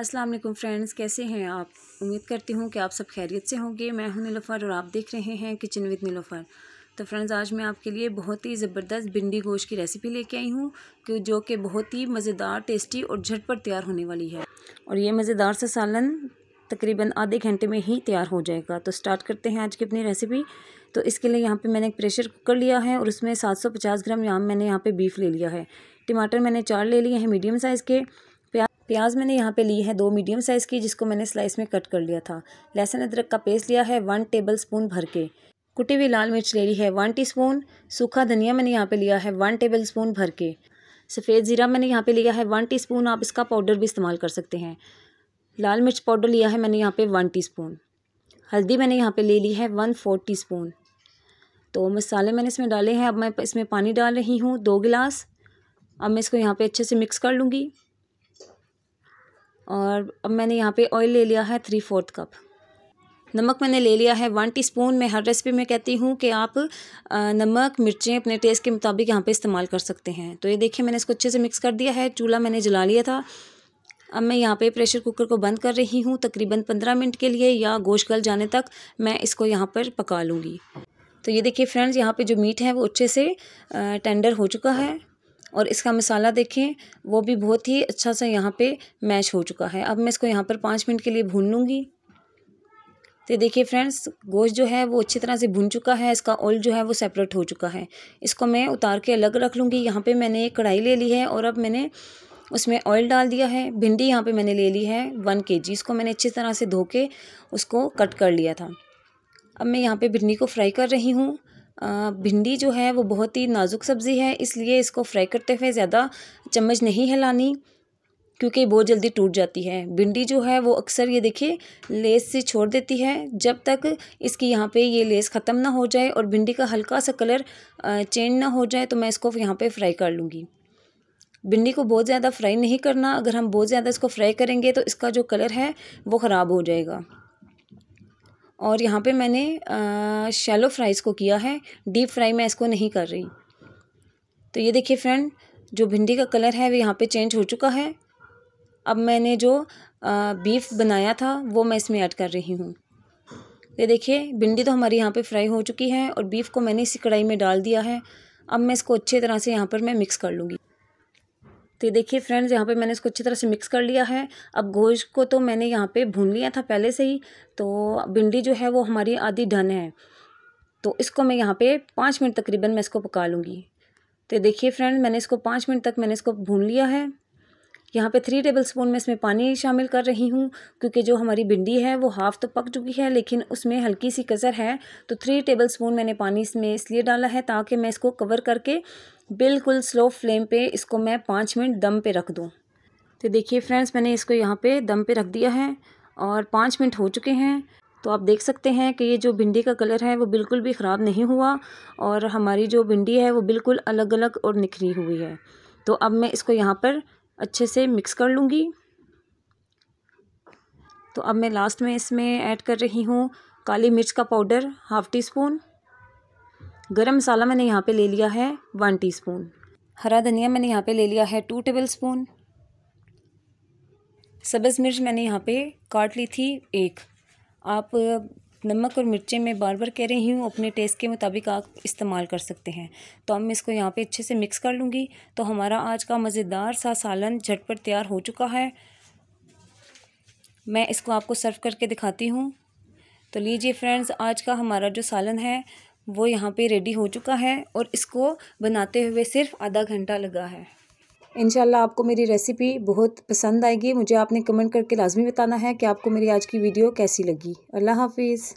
अस्सलाम वालेकुम फ्रेंड्स कैसे हैं आप उम्मीद करती हूँ कि आप सब खैरियत से होंगे मैं हूँ नीलोफ़र और आप देख रहे हैं किचन विद नीलोफ़र तो फ्रेंड्स आज मैं आपके लिए बहुत ही ज़बरदस्त भिंडी गोश्त की रेसिपी लेके आई हूँ जो कि बहुत ही मज़ेदार टेस्टी और झटपट तैयार होने वाली है और ये मज़ेदार सा सालन तकरीबन आधे घंटे में ही तैयार हो जाएगा तो स्टार्ट करते हैं आज की अपनी रेसिपी तो इसके लिए यहाँ पे मैंने एक प्रेशर कुकर लिया है और उसमें 750 ग्राम यहाँ मैंने यहाँ पे बीफ ले लिया है टमाटर मैंने चार ले लिए हैं मीडियम साइज़ के प्याज मैंने यहाँ पे ली है दो मीडियम साइज़ की जिसको मैंने स्लाइस में कट कर लिया था लहसुन अदरक का पेस्ट लिया है वन टेबल स्पून भर के कुटी हुई लाल मिर्च ले ली है वन टीस्पून सूखा धनिया मैंने यहाँ पे लिया है वन टेबल स्पून भर के सफ़ेद ज़ीरा मैंने यहाँ पे लिया है वन स्पून आप इसका पाउडर भी इस्तेमाल कर सकते हैं लाल मिर्च पाउडर लिया है मैंने यहाँ पर वन स्पून हल्दी मैंने यहाँ पर ले ली है वन फोर स्पून तो मसाले मैंने इसमें डाले हैं अब मैं इसमें पानी डाल रही हूँ दो गिलास अब मैं इसको यहाँ पर अच्छे से मिक्स कर लूँगी और अब मैंने यहाँ पे ऑयल ले लिया है थ्री फोर्थ कप नमक मैंने ले लिया है वन टीस्पून मैं हर रेसिपी में कहती हूँ कि आप नमक मिर्चें अपने टेस्ट के मुताबिक यहाँ पे इस्तेमाल कर सकते हैं तो ये देखिए मैंने इसको अच्छे से मिक्स कर दिया है चूल्हा मैंने जला लिया था अब मैं यहाँ पे प्रेशर कुकर को बंद कर रही हूँ तकरीबन पंद्रह मिनट के लिए या गोश गल जाने तक मैं इसको यहाँ पर पका लूँगी तो ये देखिए फ्रेंड्स यहाँ पे जो मीट है वो अच्छे से टेंडर हो चुका है और इसका मसाला देखें वो भी बहुत ही अच्छा सा यहाँ पे मैश हो चुका है अब मैं इसको यहाँ पर पाँच मिनट के लिए भून लूँगी तो देखिए फ्रेंड्स गोश्त जो है वो अच्छी तरह से भुन चुका है इसका ऑयल जो है वो सेपरेट हो चुका है इसको मैं उतार के अलग रख लूँगी यहाँ पर मैंने एक कढ़ाई ले ली है और अब मैंने उसमें ऑयल डाल दिया है भिंडी यहाँ पर मैंने ले ली है वन के जी इसको मैंने अच्छी तरह से धो के उसको कट कर लिया था अब मैं यहाँ पे भिंडी को फ्राई कर रही हूँ भिंडी जो है वो बहुत ही नाजुक सब्ज़ी है इसलिए इसको फ्राई करते हुए ज़्यादा चम्मच नहीं हिलानी क्योंकि बहुत जल्दी टूट जाती है भिंडी जो है वो अक्सर ये देखिए लेस से छोड़ देती है जब तक इसकी यहाँ पे ये लेस ख़त्म ना हो जाए और भिंडी का हल्का सा कलर चेंज ना हो जाए तो मैं इसको यहाँ पे फ्राई कर लूँगी भिंडी को बहुत ज़्यादा फ्राई नहीं करना अगर हम बहुत ज़्यादा इसको फ्राई करेंगे तो इसका जो कलर है वो ख़राब हो जाएगा और यहाँ पे मैंने शैलो फ्राई इसको किया है डीप फ्राई मैं इसको नहीं कर रही तो ये देखिए फ्रेंड जो भिंडी का कलर है वो यहाँ पे चेंज हो चुका है अब मैंने जो आ, बीफ बनाया था वो मैं इसमें ऐड कर रही हूँ ये देखिए भिंडी तो हमारी यहाँ पे फ्राई हो चुकी है और बीफ को मैंने इसी कढ़ाई में डाल दिया है अब मैं इसको अच्छी तरह से यहाँ पर मैं मिक्स कर लूँगी तो ये देखिए फ्रेंड्स यहाँ पे मैंने इसको अच्छी तरह से मिक्स कर लिया है अब गोश्त को तो मैंने यहाँ पे भून लिया था पहले से ही तो भिंडी जो है वो हमारी आधी डन है तो इसको मैं यहाँ पे पाँच मिनट तकरीबन मैं इसको पका लूँगी तो देखिए फ्रेंड मैंने इसको पाँच मिनट तक मैंने इसको भून लिया है यहाँ पे थ्री टेबल स्पून में इसमें पानी शामिल कर रही हूँ क्योंकि जो हमारी भिंडी है वो हाफ़ तो पक चुकी है लेकिन उसमें हल्की सी कसर है तो थ्री टेबल स्पून मैंने पानी इसमें इसलिए डाला है ताकि मैं इसको कवर करके बिल्कुल स्लो फ्लेम पे इसको मैं पाँच मिनट दम पे रख दूँ तो देखिए फ्रेंड्स मैंने इसको यहाँ पे दम पे रख दिया है और पाँच मिनट हो चुके हैं तो आप देख सकते हैं कि ये जो भिंडी का कलर है वो बिल्कुल भी ख़राब नहीं हुआ और हमारी जो भिंडी है वो बिल्कुल अलग अलग और निखरी हुई है तो अब मैं इसको यहाँ पर अच्छे से मिक्स कर लूँगी तो अब मैं लास्ट में इसमें ऐड कर रही हूँ काली मिर्च का पाउडर हाफ़ टी स्पून गरम मसाला मैंने यहाँ पे ले लिया है वन टीस्पून हरा धनिया मैंने यहाँ पे ले लिया है टू टेबल स्पून सब्ज़ मिर्च मैंने यहाँ पे काट ली थी एक आप नमक और मिर्चें मैं बार बार कह रही हूँ अपने टेस्ट के मुताबिक आप इस्तेमाल कर सकते हैं तो अब मैं इसको यहाँ पे अच्छे से मिक्स कर लूँगी तो हमारा आज का मज़ेदार सा सालन झटपट तैयार हो चुका है मैं इसको आपको सर्व करके दिखाती हूँ तो लीजिए फ्रेंड्स आज का हमारा जो सालन है वो यहाँ पे रेडी हो चुका है और इसको बनाते हुए सिर्फ आधा घंटा लगा है इनशाला आपको मेरी रेसिपी बहुत पसंद आएगी मुझे आपने कमेंट करके लाजमी बताना है कि आपको मेरी आज की वीडियो कैसी लगी अल्लाह हाफिज़